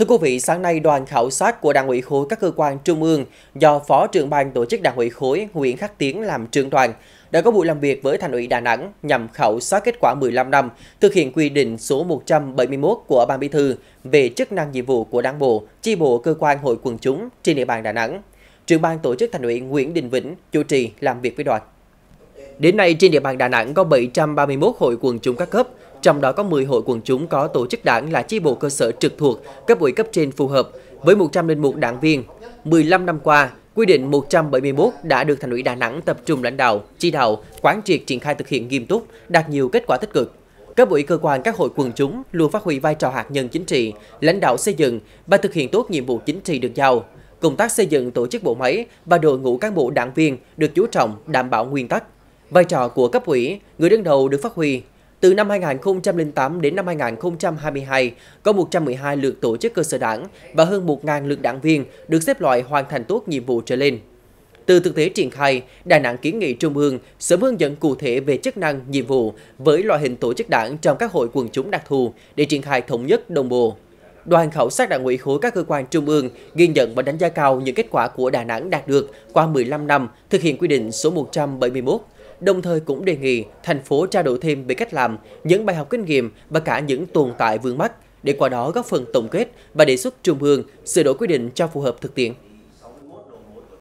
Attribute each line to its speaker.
Speaker 1: Thưa quý vị, sáng nay đoàn khảo sát của Đảng ủy khối các cơ quan trung ương do Phó trưởng ban tổ chức Đảng ủy khối Nguyễn Khắc Tiến làm trưởng đoàn đã có buổi làm việc với Thành ủy Đà Nẵng nhằm khảo sát kết quả 15 năm thực hiện quy định số 171 của Ban Bí thư về chức năng nhiệm vụ của Đảng bộ, chi bộ cơ quan hội quần chúng trên địa bàn Đà Nẵng. Trưởng ban tổ chức Thành ủy Nguyễn Đình Vĩnh chủ trì làm việc với đoàn. Đến nay trên địa bàn Đà Nẵng có 731 hội quần chúng các cấp, trong đó có 10 hội quần chúng có tổ chức đảng là chi bộ cơ sở trực thuộc, cấp ủy cấp trên phù hợp với 101 đảng viên. 15 năm qua, quy định 171 đã được Thành ủy Đà Nẵng tập trung lãnh đạo, chỉ đạo, quán triệt triển khai thực hiện nghiêm túc, đạt nhiều kết quả tích cực. Cấp ủy cơ quan các hội quần chúng luôn phát huy vai trò hạt nhân chính trị, lãnh đạo xây dựng và thực hiện tốt nhiệm vụ chính trị được giao. Công tác xây dựng tổ chức bộ máy và đội ngũ cán bộ đảng viên được chú trọng đảm bảo nguyên tắc. Vai trò của cấp ủy, người đứng đầu được phát huy, từ năm 2008 đến năm 2022, có 112 lượt tổ chức cơ sở đảng và hơn 1.000 lượt đảng viên được xếp loại hoàn thành tốt nhiệm vụ trở lên. Từ thực tế triển khai, Đà Nẵng kiến nghị Trung ương sớm hướng dẫn cụ thể về chức năng, nhiệm vụ với loại hình tổ chức đảng trong các hội quần chúng đặc thù để triển khai thống nhất đồng bộ. Đoàn khảo sát đảng ủy khối các cơ quan trung ương ghi nhận và đánh giá cao những kết quả của Đà Nẵng đạt được qua 15 năm thực hiện quy định số 171 đồng thời cũng đề nghị thành phố trao đổi thêm về cách làm, những bài học kinh nghiệm và cả những tồn tại vướng mắc để qua đó góp phần tổng kết và đề xuất trung ương sửa đổi quy định cho phù hợp thực tiễn.